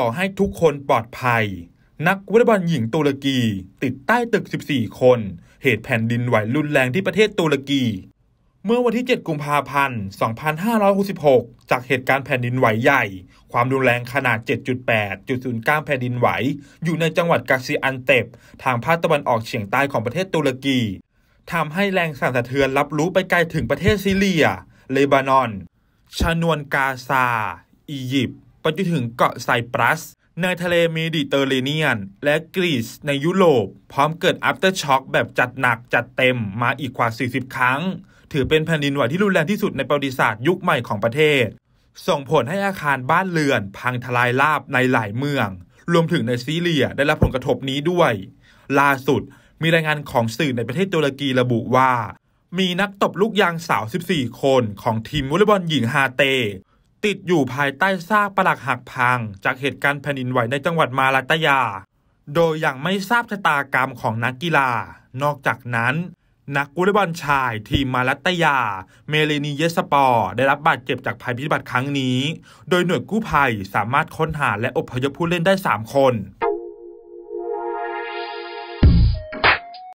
ขอให้ทุกคนปลอดภัย นักวอลเลย์บอลหญิงตุรกี ติดใต้ตึก 14 คน เหตุแผ่นดินไหวรุนแรงที่ประเทศตุรกี เมื่อวันที่ 7 กุมภาพันธ์ 2566 จากเหตุการณ์แผ่นดินไหวใหญ่ ความรุนแรงขนาด 7.8.09 แผ่นดินไหว อยู่ในจังหวัดกาซิอันเตบทางภาคตะวันออกเฉียงใต้ของประเทศตุรกีทำให้แรงสั่นสะเทือนรับรู้ไปไกลถึงประเทศซีเรีย เลบานอนชนวนกาซาอียิปต์ไปจนถึงเกาะไซปรัส ในทะเลเมดิเตอร์เรเนียน และกรีซในยุโรป พร้อมเกิดอัปเตอร์ช็อคแบบจัดหนักจัดเต็มมาอีกกว่า 40 ครั้ง ถือเป็นแผ่นดินไหวที่รุนแรงที่สุดในประวัติศาสตร์ยุคใหม่ของประเทศ ส่งผลให้อาคารบ้านเรือนพังทลายราบในหลายเมือง รวมถึงในซีเรียได้รับผลกระทบนี้ด้วยล่าสุดมีรายงานของสื่อในประเทศตุรกีระบุว่า มีนักตบลูกยางสาว14คนของทีมวอลเลย์บอลหญิงฮาเตติดอยู่ภายใต้ซากปรักหักพังจากเหตุการณ์แผ่นดินไหวในจังหวัดมาลาตยา โดยยังไม่ทราบชะตากรรมของนักกีฬา นอกจากนั้น นักกุลบอลชายทีมมาลัตยาเมเลนีเยสปอร์ได้รับบาดเจ็บจากภัยพิบัติครั้งนี้ โดยหน่วยกู้ภัยสามารถค้นหาและอพยพผู้เล่นได้3คน